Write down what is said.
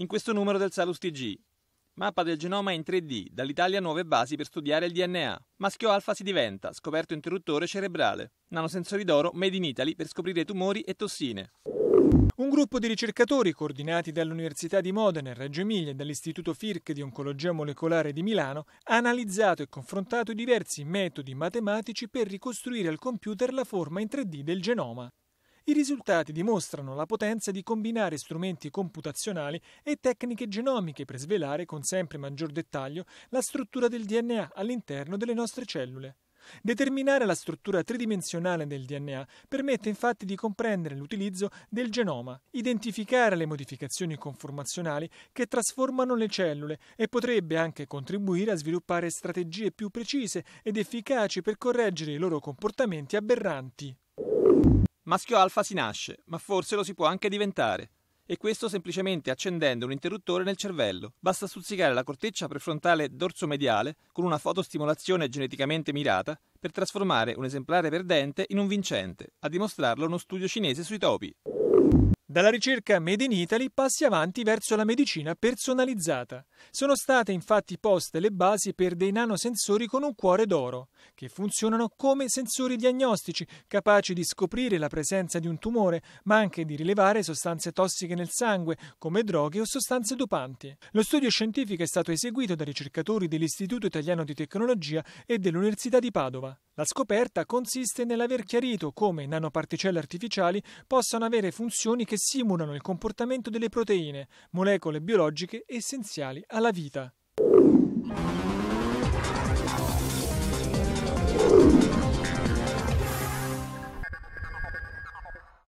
in questo numero del Salus TG. Mappa del genoma in 3D, dall'Italia nuove basi per studiare il DNA. Maschio alfa si diventa, scoperto interruttore cerebrale. Nanosensori d'oro made in Italy per scoprire tumori e tossine. Un gruppo di ricercatori coordinati dall'Università di Modena e Reggio Emilia e dall'Istituto FIRC di Oncologia Molecolare di Milano ha analizzato e confrontato diversi metodi matematici per ricostruire al computer la forma in 3D del genoma i risultati dimostrano la potenza di combinare strumenti computazionali e tecniche genomiche per svelare con sempre maggior dettaglio la struttura del DNA all'interno delle nostre cellule. Determinare la struttura tridimensionale del DNA permette infatti di comprendere l'utilizzo del genoma, identificare le modificazioni conformazionali che trasformano le cellule e potrebbe anche contribuire a sviluppare strategie più precise ed efficaci per correggere i loro comportamenti aberranti. Maschio alfa si nasce, ma forse lo si può anche diventare. E questo semplicemente accendendo un interruttore nel cervello. Basta stuzzicare la corteccia prefrontale dorso-mediale con una fotostimolazione geneticamente mirata per trasformare un esemplare perdente in un vincente, a dimostrarlo uno studio cinese sui topi. Dalla ricerca Made in Italy passi avanti verso la medicina personalizzata. Sono state infatti poste le basi per dei nanosensori con un cuore d'oro, che funzionano come sensori diagnostici, capaci di scoprire la presenza di un tumore, ma anche di rilevare sostanze tossiche nel sangue, come droghe o sostanze dopanti. Lo studio scientifico è stato eseguito da ricercatori dell'Istituto Italiano di Tecnologia e dell'Università di Padova. La scoperta consiste nell'aver chiarito come nanoparticelle artificiali possano avere funzioni che simulano il comportamento delle proteine, molecole biologiche essenziali alla vita.